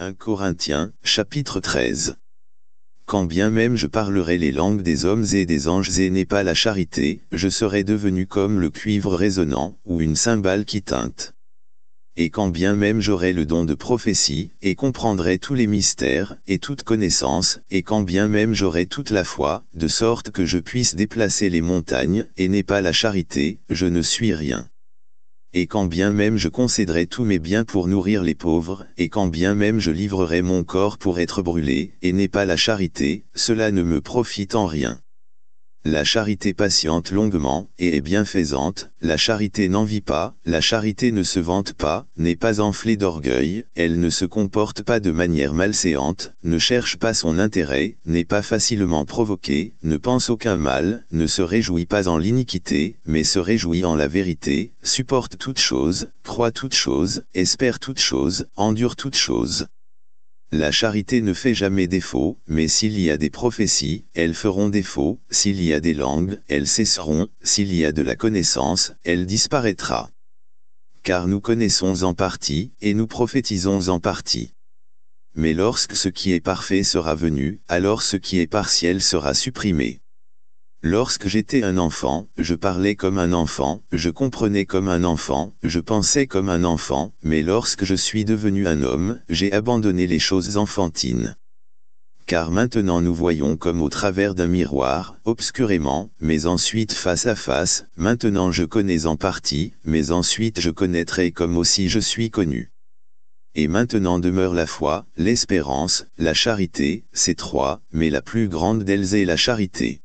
1 Corinthiens, chapitre 13. Quand bien même je parlerais les langues des hommes et des anges et n'ai pas la charité, je serai devenu comme le cuivre résonnant, ou une cymbale qui teinte. Et quand bien même j'aurai le don de prophétie, et comprendrai tous les mystères, et toute connaissance, et quand bien même j'aurai toute la foi, de sorte que je puisse déplacer les montagnes, et n'ai pas la charité, je ne suis rien et quand bien même je concéderai tous mes biens pour nourrir les pauvres, et quand bien même je livrerai mon corps pour être brûlé, et n'ai pas la charité, cela ne me profite en rien. La charité patiente longuement, et est bienfaisante, la charité n'envie pas, la charité ne se vante pas, n'est pas enflée d'orgueil, elle ne se comporte pas de manière malséante, ne cherche pas son intérêt, n'est pas facilement provoquée, ne pense aucun mal, ne se réjouit pas en l'iniquité, mais se réjouit en la vérité, supporte toutes chose, croit toute chose, espère toutes chose, endure toute chose. La charité ne fait jamais défaut, mais s'il y a des prophéties, elles feront défaut, s'il y a des langues, elles cesseront, s'il y a de la connaissance, elle disparaîtra. Car nous connaissons en partie, et nous prophétisons en partie. Mais lorsque ce qui est parfait sera venu, alors ce qui est partiel sera supprimé. Lorsque j'étais un enfant, je parlais comme un enfant, je comprenais comme un enfant, je pensais comme un enfant, mais lorsque je suis devenu un homme, j'ai abandonné les choses enfantines. Car maintenant nous voyons comme au travers d'un miroir, obscurément, mais ensuite face à face, maintenant je connais en partie, mais ensuite je connaîtrai comme aussi je suis connu. Et maintenant demeure la foi, l'espérance, la charité, ces trois, mais la plus grande d'elles est la charité.